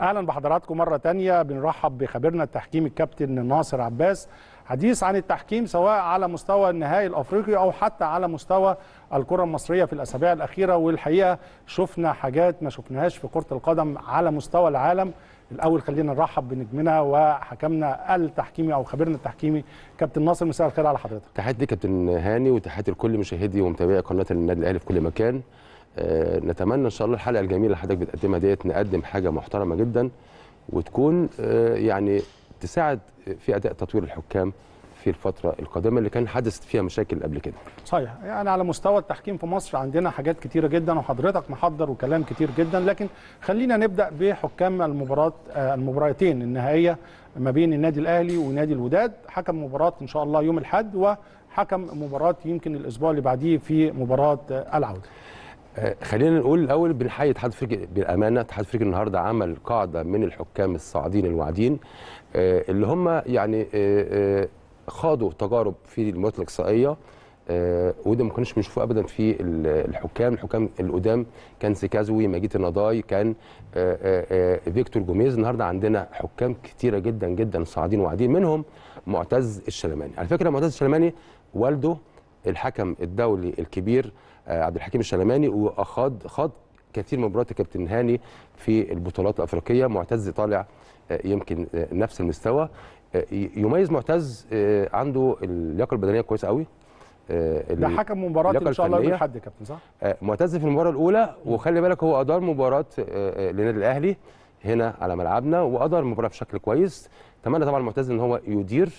اهلا بحضراتكم مره تانية بنرحب بخبيرنا التحكيم الكابتن ناصر عباس حديث عن التحكيم سواء على مستوى النهائي الافريقي او حتى على مستوى الكره المصريه في الاسابيع الاخيره والحقيقه شفنا حاجات ما شفناهاش في كره القدم على مستوى العالم الاول خلينا نرحب بنجمنا وحكمنا التحكيمي او خبيرنا التحكيمي كابتن ناصر مساء الخير على حضرتك تحياتي كابتن هاني وتحياتي لكل مشاهدي ومتابعي قناه النادي الاهلي في كل مكان آه، نتمنى ان شاء الله الحلقه الجميله اللي حضرتك بتقدمها ديت نقدم حاجه محترمه جدا وتكون آه، يعني تساعد في اداء تطوير الحكام في الفترة القادمة اللي كان حدثت فيها مشاكل قبل كده. صحيح، يعني على مستوى التحكيم في مصر عندنا حاجات كتيرة جدا وحضرتك محضر وكلام كتير جدا، لكن خلينا نبدأ بحكام المباراة آه، المباراتين النهائية ما بين النادي الأهلي ونادي الوداد، حكم مباراة إن شاء الله يوم الأحد وحكم مباراة يمكن الأسبوع اللي بعديه في مباراة العودة. آه، خلينا نقول الاول بنحيي اتحاد افريقيا بالامانه اتحاد افريقيا النهارده عمل قاعده من الحكام الصاعدين الواعدين آه، اللي هم يعني آه، خاضوا تجارب في المواد الاقصائيه وده ما كناش بنشوفه ابدا في الحكام الحكام القدام كان سيكازوي ماجيت النضاي كان فيكتور جوميز النهارده عندنا حكام كتيره جدا جدا صاعدين واعدين منهم معتز الشلماني على فكره معتز الشلماني والده الحكم الدولي الكبير آه، عبد الحكيم الشلماني وخاض خاض كثير من مباريات الكابتن هاني في البطولات الافريقيه معتز طالع آه، يمكن آه، نفس المستوى يميز معتز عنده اللياقه البدنيه كويسه قوي ده حكم مباراه ان شاء الله يوم يا كابتن صح؟ معتز في المباراه الاولى وخلي بالك هو ادار مباراه للنادي الاهلي هنا على ملعبنا وادار المباراه بشكل كويس اتمنى طبعا معتز ان هو يدير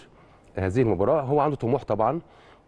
هذه المباراه هو عنده طموح طبعا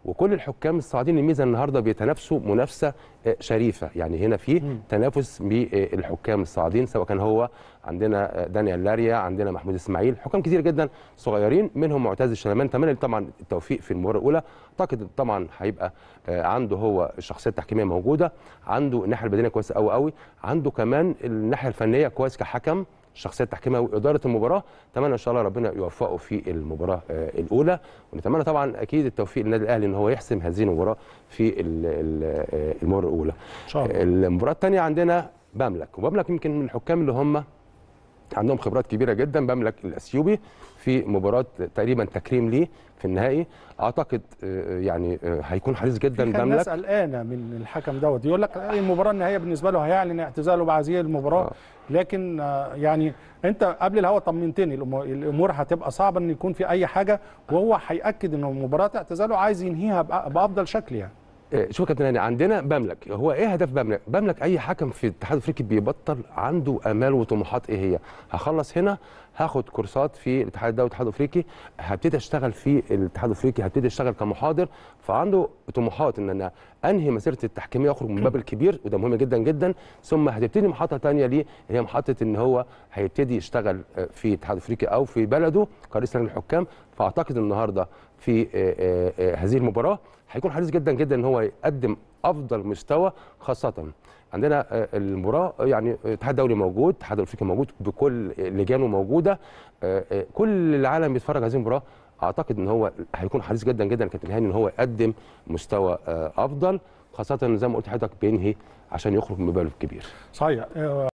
وكل الحكام الصاعدين الميزه النهارده بيتنافسوا منافسه آه، شريفه يعني هنا في تنافس بالحكام الصاعدين سواء كان هو عندنا آه، دانيال لاريا عندنا محمود اسماعيل حكام كتير جدا صغيرين منهم معتز الشلمان تمنى طبعا التوفيق في المباراه الاولى اعتقد طبعا هيبقى آه، عنده هو الشخصيه التحكيميه موجوده عنده الناحيه البدنيه كويسه قوي قوي عنده كمان الناحيه الفنيه كويس كحكم الشخصيه التحكيميه واداره المباراه اتمنى ان شاء الله ربنا يوفقه في المباراه آه، الاولى ونتمنى طبعا اكيد التوفيق للنادي الاهلي ان هو يحسم هذه المباراه في آه، المباراه الاولى ان شاء الله آه، المباراه الثانيه عندنا بملك وبملك يمكن من الحكام اللي هم عندهم خبرات كبيره جدا بملك الاثيوبي في مباراه تقريبا تكريم ليه في النهائي اعتقد آه، آه، يعني آه، هيكون حريص جدا بملك الناس قلقانه من الحكم دوت يقول لك المباراه النهائيه بالنسبه له هيعلن اعتزاله بعد هذه المباراه آه. لكن يعني انت قبل الهوا طمنتني الامور هتبقى صعبه ان يكون في اي حاجه وهو هياكد ان مباراه اعتزاله عايز ينهيها بافضل شكل يعني آه، شوف يا كابتن هاني عندنا بملك هو ايه هدف بملك؟ بملك اي حكم في الاتحاد الافريقي بيبطل عنده امال وطموحات ايه هي؟ هخلص هنا هاخد كورسات في الاتحاد الدولي والاتحاد الافريقي هبتدي اشتغل في الاتحاد الافريقي هبتدي اشتغل كمحاضر فعنده طموحات ان انا انهي مسيرتي التحكيميه واخرج من الباب الكبير وده مهم جدا جدا ثم هتبتدي محطه ثانيه ليه هي محطه ان هو هيبتدي يشتغل آه، في الاتحاد الافريقي او في بلده كرئيس لجنه الحكام فاعتقد النهارده في آه، آه، هذه المباراه هيكون حريص جدا جدا ان هو يقدم افضل مستوى خاصه عندنا آه، المباراه آه، يعني الاتحاد آه، الدولي موجود الاتحاد الافريقي موجود بكل لجانه موجوده كل العالم بيتفرج على هذه المباراه اعتقد ان هو هيكون حريص جدا جدا كابتن هاني ان هو يقدم مستوى افضل خاصه زي ما قلت حضرتك بينهي عشان يخرج من باله الكبير صحيح